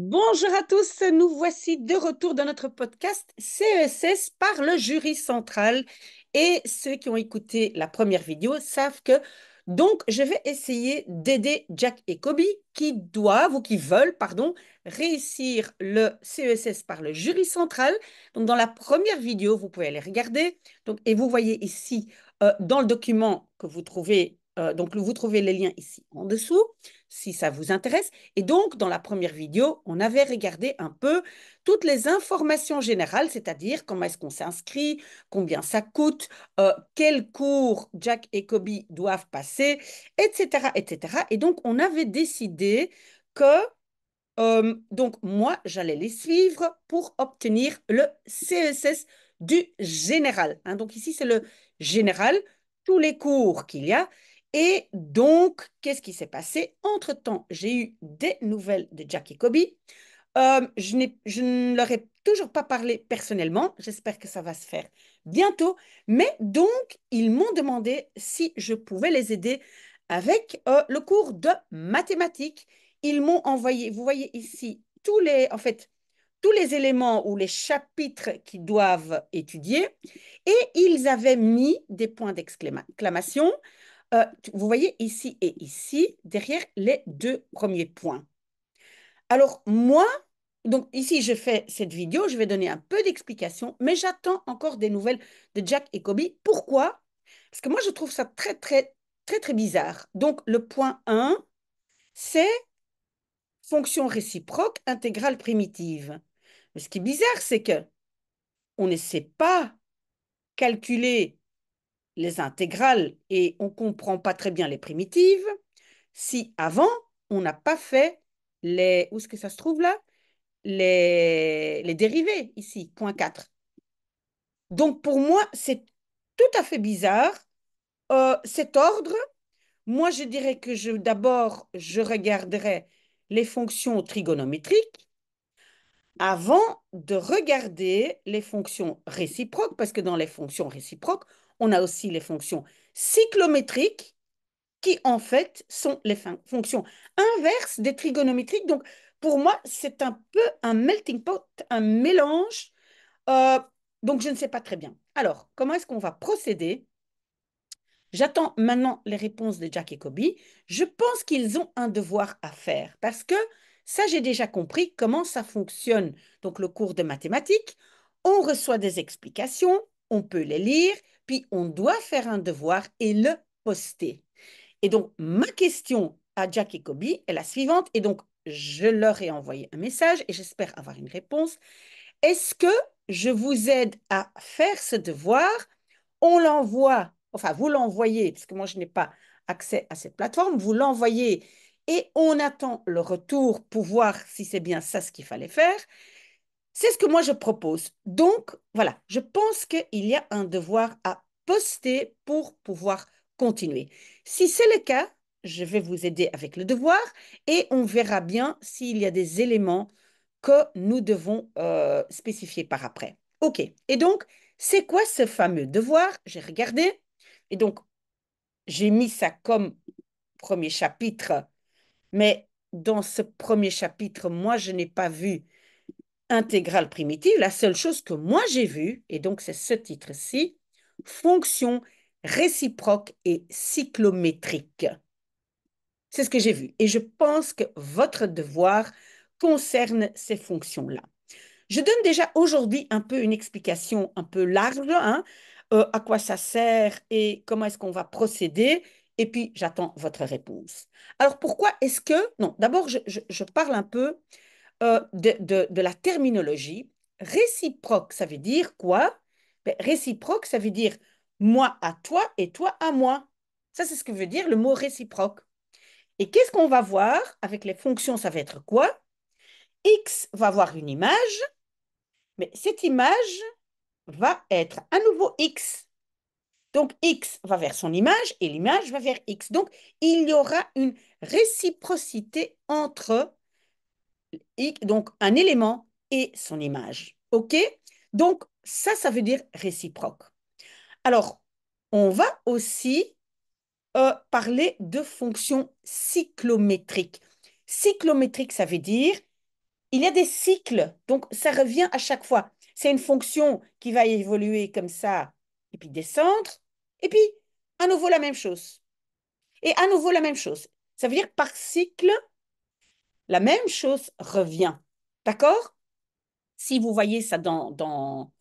Bonjour à tous, nous voici de retour dans notre podcast CESS par le jury central. Et ceux qui ont écouté la première vidéo savent que donc je vais essayer d'aider Jack et Kobe qui doivent ou qui veulent, pardon, réussir le CESS par le jury central. Donc dans la première vidéo, vous pouvez aller regarder. Donc, et vous voyez ici euh, dans le document que vous trouvez, euh, donc vous trouvez les liens ici en dessous si ça vous intéresse. Et donc, dans la première vidéo, on avait regardé un peu toutes les informations générales, c'est-à-dire comment est-ce qu'on s'inscrit, combien ça coûte, euh, quels cours Jack et Kobe doivent passer, etc., etc. Et donc, on avait décidé que euh, donc moi, j'allais les suivre pour obtenir le CSS e du général. Hein. donc ici, c'est le général, tous les cours qu'il y a. Et donc, qu'est-ce qui s'est passé Entre-temps, j'ai eu des nouvelles de Jackie Kobe. Euh, je, ne leur ai toujours pas parlé personnellement. J'espère que ça va se faire bientôt. Mais donc, ils m'ont demandé si je pouvais les aider avec euh, le cours de mathématiques. Ils m'ont envoyé, vous voyez ici, en tous les éléments ou les chapitres qu'ils doivent étudier. Et ils avaient mis des points d'exclamation euh, vous voyez ici et ici, derrière les deux premiers points. Alors moi, donc ici, je fais cette vidéo, je vais donner un peu d'explications, mais j'attends encore des nouvelles de Jack et Kobe. Pourquoi Parce que moi, je trouve ça très, très, très, très bizarre. Donc le point 1, c'est fonction réciproque intégrale primitive. Mais ce qui est bizarre, c'est que on ne sait pas calculer les intégrales et on comprend pas très bien les primitives si avant, on n'a pas fait les... Où est-ce que ça se trouve là les, les dérivés ici, point 4. Donc pour moi, c'est tout à fait bizarre euh, cet ordre. Moi, je dirais que je d'abord, je regarderais les fonctions trigonométriques avant de regarder les fonctions réciproques, parce que dans les fonctions réciproques, on a aussi les fonctions cyclométriques qui en fait sont les fonctions inverses des trigonométriques. Donc pour moi, c'est un peu un melting pot, un mélange. Euh, donc je ne sais pas très bien. Alors, comment est-ce qu'on va procéder J'attends maintenant les réponses de Jack et Kobe. Je pense qu'ils ont un devoir à faire parce que ça, j'ai déjà compris comment ça fonctionne. Donc le cours de mathématiques, on reçoit des explications, on peut les lire, puis on doit faire un devoir et le poster. Et donc, ma question à Jack et Kobe est la suivante, et donc je leur ai envoyé un message et j'espère avoir une réponse. Est-ce que je vous aide à faire ce devoir On l'envoie, enfin vous l'envoyez, parce que moi je n'ai pas accès à cette plateforme, vous l'envoyez et on attend le retour pour voir si c'est bien ça ce qu'il fallait faire. C'est ce que moi je propose. Donc, voilà, je pense qu'il y a un devoir à poster pour pouvoir continuer. Si c'est le cas, je vais vous aider avec le devoir et on verra bien s'il y a des éléments que nous devons euh, spécifier par après. OK. Et donc, c'est quoi ce fameux devoir J'ai regardé et donc, j'ai mis ça comme premier chapitre, mais dans ce premier chapitre, moi, je n'ai pas vu intégrale primitive, la seule chose que moi j'ai vue, et donc c'est ce titre-ci, fonction réciproque et cyclométrique. C'est ce que j'ai vu. Et je pense que votre devoir concerne ces fonctions-là. Je donne déjà aujourd'hui un peu une explication un peu large, hein, euh, à quoi ça sert et comment est-ce qu'on va procéder. Et puis, j'attends votre réponse. Alors, pourquoi est-ce que... Non, d'abord, je, parle un peu euh, de, de, la terminologie. Réciproque, ça veut dire quoi ben, Réciproque, ça veut dire moi à toi et toi à moi. Ça, c'est ce que veut dire le mot réciproque. Et qu'est-ce qu'on va voir avec les fonctions Ça va être quoi X va avoir une image, mais cette image va être à nouveau X. Donc X va vers son image et l'image va vers X. Donc il y aura une réciprocité entre donc un élément et son image. OK Donc, ça, ça veut dire réciproque. Alors, on va aussi euh, parler de fonctions cyclométriques. Cyclométrique, ça veut dire il y a des cycles, donc ça revient à chaque fois. C'est une fonction qui va évoluer comme ça, et puis descendre, et puis à nouveau la même chose. Et à nouveau la même chose. Ça veut dire par cycle, la même chose revient. D'accord Si vous voyez ça dans, dans,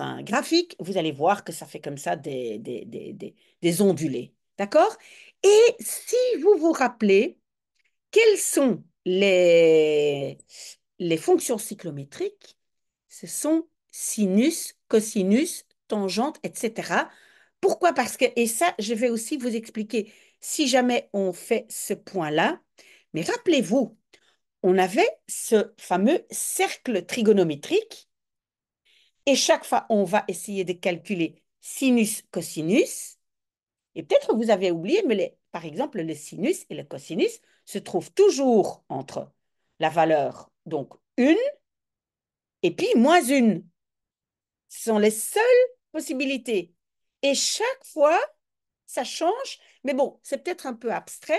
un graphique, vous allez voir que ça fait comme ça des, des, ondulés. D'accord Et si vous vous rappelez, quelles sont les, les fonctions cyclométriques Ce sont sinus, cosinus, tangente, etc. Pourquoi Parce que, et ça, je vais aussi vous expliquer, si jamais on fait ce point-là, mais rappelez-vous on avait ce fameux cercle trigonométrique et chaque fois, on va essayer de calculer sinus, cosinus. Et peut-être vous avez oublié, mais par exemple, le sinus et le cosinus se trouvent toujours entre la valeur, donc 1, et puis moins 1. Ce sont les seules possibilités. Et chaque fois, ça change. Mais bon, c'est peut-être un peu abstrait.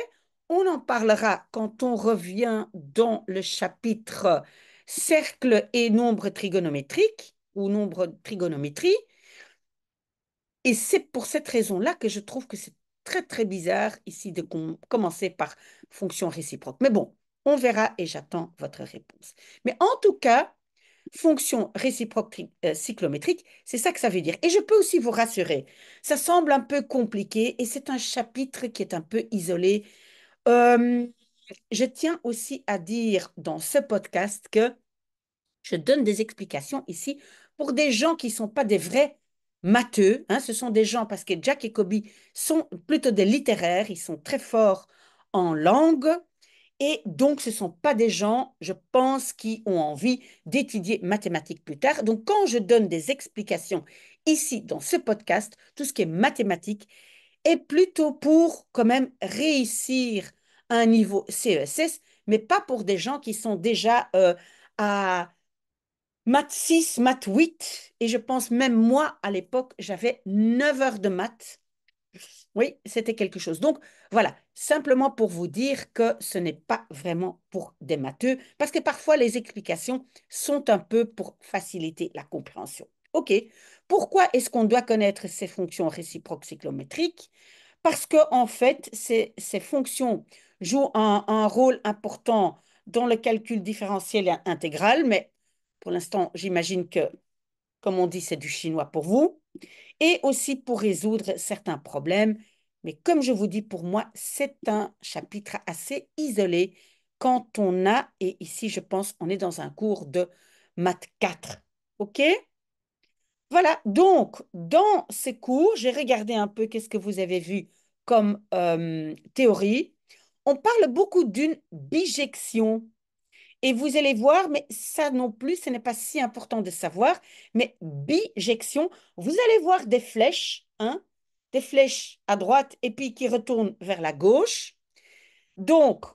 On en parlera quand on revient dans le chapitre cercle et nombre trigonométrique ou nombre trigonométrie. Et c'est pour cette raison-là que je trouve que c'est très très bizarre ici de commencer par fonction réciproque. Mais bon, on verra et j'attends votre réponse. Mais en tout cas, fonction réciproque euh, cyclométrique, c'est ça que ça veut dire. Et je peux aussi vous rassurer, ça semble un peu compliqué et c'est un chapitre qui est un peu isolé euh, je tiens aussi à dire dans ce podcast que je donne des explications ici pour des gens qui ne sont pas des vrais matheux. Hein. ce sont des gens, parce que Jack et Kobe sont plutôt des littéraires, ils sont très forts en langue. Et donc, ce ne sont pas des gens, je pense, qui ont envie d'étudier mathématiques plus tard. Donc, quand je donne des explications ici dans ce podcast, tout ce qui est mathématiques, et plutôt pour quand même réussir un niveau CESS, mais pas pour des gens qui sont déjà euh, à maths 6, maths 8. Et je pense même moi, à l'époque, j'avais 9 heures de maths. Oui, c'était quelque chose. Donc voilà, simplement pour vous dire que ce n'est pas vraiment pour des matheux, parce que parfois les explications sont un peu pour faciliter la compréhension. OK, pourquoi est-ce qu'on doit connaître ces fonctions réciproques cyclométriques Parce que en fait, ces, fonctions jouent un, rôle important dans le calcul différentiel et intégral, mais pour l'instant, j'imagine que, comme on dit, c'est du chinois pour vous, et aussi pour résoudre certains problèmes. Mais comme je vous dis, pour moi, c'est un chapitre assez isolé quand on a, et ici je pense, on est dans un cours de maths 4. OK voilà, donc dans ces cours, j'ai regardé un peu qu'est-ce que vous avez vu comme théorie. On parle beaucoup d'une bijection. Et vous allez voir, mais ça non plus, ce n'est pas si important de savoir, mais bijection, vous allez voir des flèches, hein, des flèches à droite et puis qui retournent vers la gauche. Donc,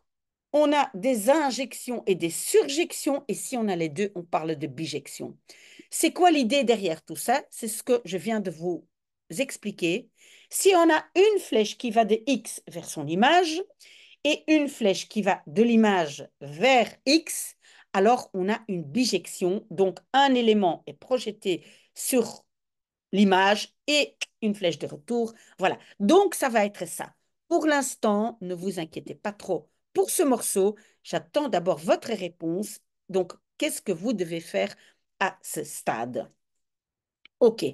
on a des injections et des surjections, et si on a les deux, on parle de bijection. C'est quoi l'idée derrière tout ça C'est ce que je viens de vous expliquer. Si on a une flèche qui va de X vers son image et une flèche qui va de l'image vers X, alors on a une bijection. Donc un élément est projeté sur l'image et une flèche de retour. Voilà. Donc ça va être ça. Pour l'instant, ne vous inquiétez pas trop pour ce morceau. J'attends d'abord votre réponse. Donc, qu'est-ce que vous devez faire à ce stade. OK.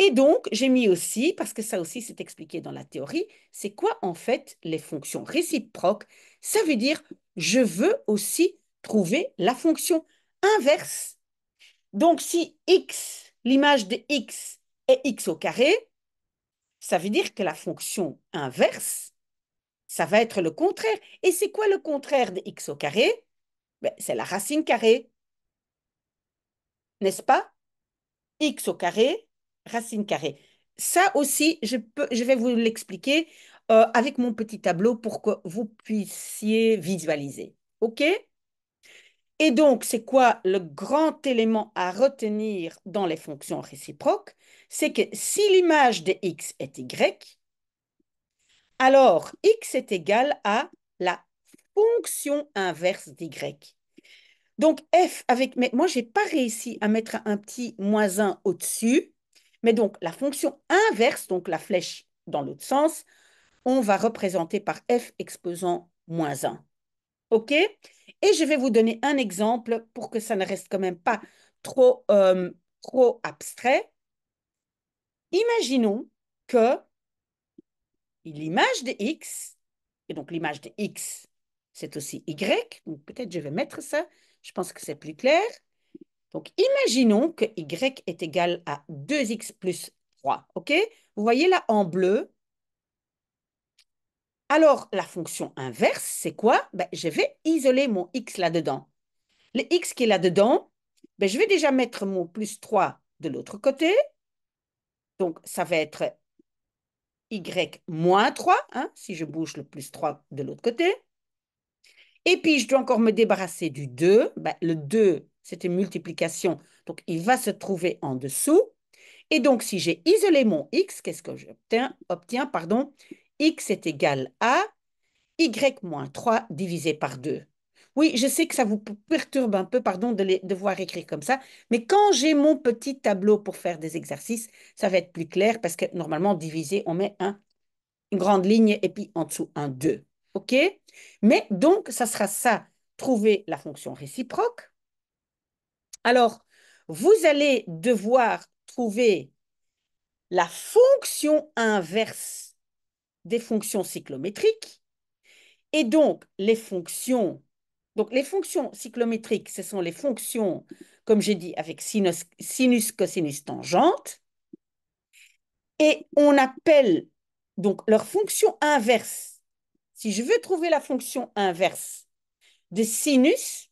Et donc, j'ai mis aussi, parce que ça aussi c'est expliqué dans la théorie, c'est quoi en fait les fonctions réciproques Ça veut dire, je veux aussi trouver la fonction inverse. Donc, si x, l'image de x est x au carré, ça veut dire que la fonction inverse, ça va être le contraire. Et c'est quoi le contraire de x au carré ben, C'est la racine carrée n'est-ce pas X au carré, racine carrée. Ça aussi, je, peux, je vais vous l'expliquer euh, avec mon petit tableau pour que vous puissiez visualiser. OK Et donc, c'est quoi le grand élément à retenir dans les fonctions réciproques C'est que si l'image de X est Y, alors X est égal à la fonction inverse d'Y. Donc f avec, mais moi j'ai pas réussi à mettre un petit moins 1 au-dessus, mais donc la fonction inverse, donc la flèche dans l'autre sens, on va représenter par f exposant moins 1. OK Et je vais vous donner un exemple pour que ça ne reste quand même pas trop, euh, trop abstrait. Imaginons que l'image de x, et donc l'image de x, c'est aussi y, donc peut-être je vais mettre ça, je pense que c'est plus clair. Donc, imaginons que y est égal à 2x plus 3. OK Vous voyez là en bleu. Alors, la fonction inverse, c'est quoi ben, Je vais isoler mon x là-dedans. Le x qui est là-dedans, ben, je vais déjà mettre mon plus 3 de l'autre côté. Donc, ça va être y moins 3, hein, si je bouge le plus 3 de l'autre côté. Et puis, je dois encore me débarrasser du 2. Ben, le 2, c'est une multiplication. Donc, il va se trouver en dessous. Et donc, si j'ai isolé mon x, qu'est-ce que j'obtiens obtiens, pardon, x est égal à y moins 3 divisé par 2. Oui, je sais que ça vous perturbe un peu, pardon, de les devoir écrire comme ça, mais quand j'ai mon petit tableau pour faire des exercices, ça va être plus clair parce que normalement, divisé, on met un, une grande ligne et puis en dessous un 2. OK Mais donc, ça sera ça, trouver la fonction réciproque. Alors, vous allez devoir trouver la fonction inverse des fonctions cyclométriques. Et donc, les fonctions, donc les fonctions cyclométriques, ce sont les fonctions, comme j'ai dit, avec sinus, sinus, cosinus, tangente. Et on appelle donc leur fonction inverse si je veux trouver la fonction inverse de sinus,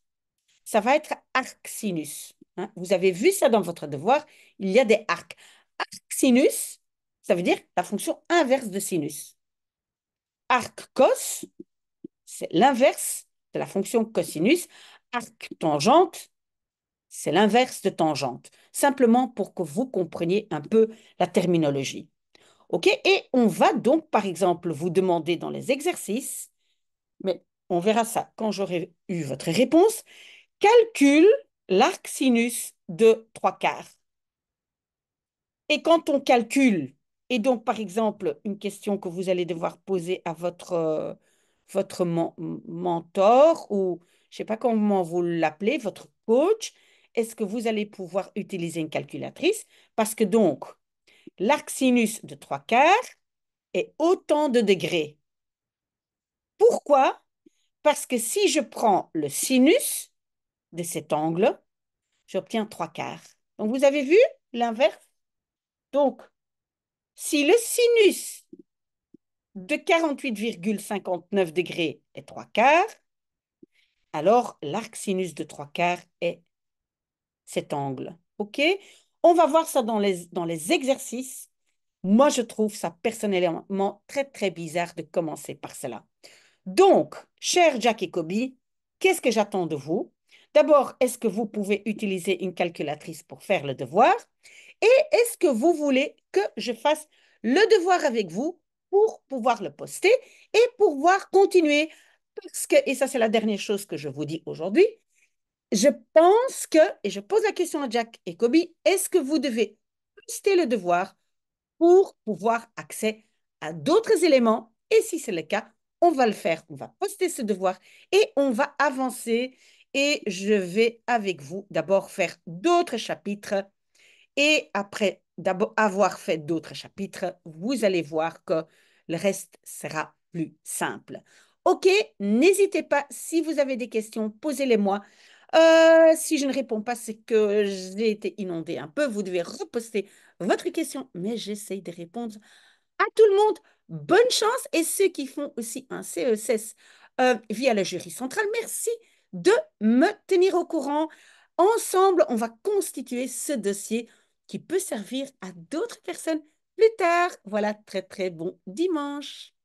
ça va être arc sinus. Hein. Vous avez vu ça dans votre devoir, il y a des arcs. Arcsinus, sinus, ça veut dire la fonction inverse de sinus. Arc cos, c'est l'inverse de la fonction cosinus. Arc tangente, c'est l'inverse de tangente. Simplement pour que vous compreniez un peu la terminologie. OK Et on va donc, par exemple, vous demander dans les exercices, mais on verra ça quand j'aurai eu votre réponse, calcule l'arc sinus de trois quarts. Et quand on calcule, et donc par exemple, une question que vous allez devoir poser à votre, euh, votre mentor ou je ne sais pas comment vous l'appelez, votre coach, est-ce que vous allez pouvoir utiliser une calculatrice Parce que donc, l'arc sinus de trois quarts est autant de degrés. Pourquoi Parce que si je prends le sinus de cet angle, j'obtiens trois quarts. Donc, vous avez vu l'inverse Donc, si le sinus de 48,59 degrés est trois quarts, alors l'arc sinus de trois quarts est cet angle. OK on va voir ça dans les, dans les exercices. Moi, je trouve ça personnellement très, très bizarre de commencer par cela. Donc, cher Jack et Kobe, qu'est-ce que j'attends de vous D'abord, est-ce que vous pouvez utiliser une calculatrice pour faire le devoir Et est-ce que vous voulez que je fasse le devoir avec vous pour pouvoir le poster et pouvoir continuer Parce que, et ça c'est la dernière chose que je vous dis aujourd'hui, je pense que, et je pose la question à Jack et Kobe, est-ce que vous devez poster le devoir pour pouvoir accès à d'autres éléments Et si c'est le cas, on va le faire, on va poster ce devoir et on va avancer. Et je vais avec vous d'abord faire d'autres chapitres. Et après avoir fait d'autres chapitres, vous allez voir que le reste sera plus simple. OK, n'hésitez pas, si vous avez des questions, posez-les-moi. Euh, si je ne réponds pas, c'est que j'ai été inondée un peu. Vous devez reposter votre question, mais j'essaye de répondre à tout le monde. Bonne chance et ceux qui font aussi un CESS euh, via la jury centrale, merci de me tenir au courant. Ensemble, on va constituer ce dossier qui peut servir à d'autres personnes plus tard. Voilà, très très bon dimanche.